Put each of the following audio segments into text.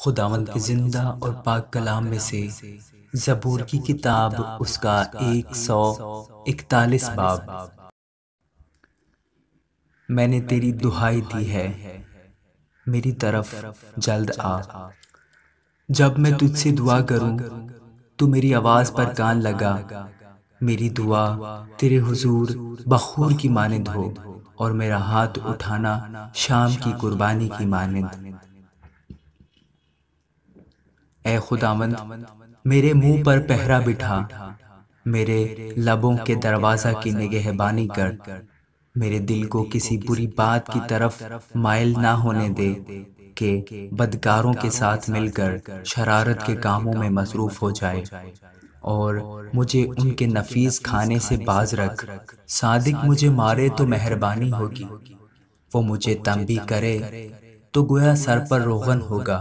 खुदावन के जिंदा और पाक कलाम में से जबूर की किताब उसका एक सौ इकतालीस बाब मैंने तेरी दुहाई दी है मेरी तरफ जल्द आ जब मैं तुझसे दुआ करूं तू तो मेरी तो आवाज पर कान लगा मेरी दुआ तेरे हुजूर बखूर की मानिंद हो और मेरा हाथ उठाना शाम की कुर्बानी की मानिंद ए खुदावंद मेरे मुंह पर पहरा बिठा मेरे लबों के दरवाजा की निगहबानी कर मेरे दिल को किसी बुरी बात की तरफ मायल ना होने दे के बदकारों के साथ मिलकर शरारत के कामों में मसरूफ हो जाए और मुझे उनके नफीस खाने से बाज रख सादिक मुझे मारे तो मेहरबानी होगी वो मुझे तंबी करे तो गोया सर पर रोगन होगा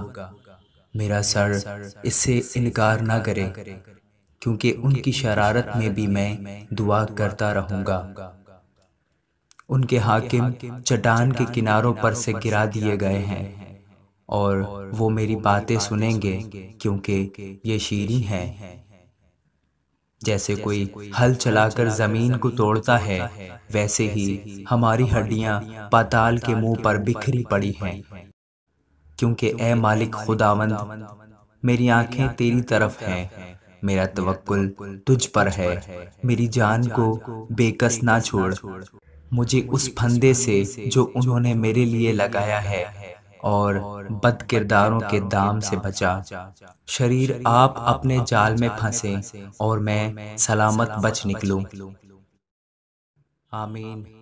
मेरा सर इससे इनकार ना करे क्योंकि उनकी शरारत में भी मैं दुआ करता रहूँगा उनके हाकिम चट्टान के किनारों पर से गिरा दिए गए हैं और वो मेरी बातें सुनेंगे क्योंकि ये शीरी हैं जैसे कोई हल चलाकर जमीन को तोड़ता है वैसे ही हमारी हड्डियां पाताल के मुंह पर बिखरी पड़ी हैं क्योंकि ए मालिक खुदावंद मेरी आंखें तेरी तरफ हैं मेरा तवक्कुल तुझ पर है मेरी जान को बेकस ना छोड़ मुझे उस फंदे से जो उन्होंने मेरे लिए लगाया है और बद किरदारों के दाम से बचा शरीर आप अपने जाल में फंसे और मैं सलामत बच निकलूं आमीन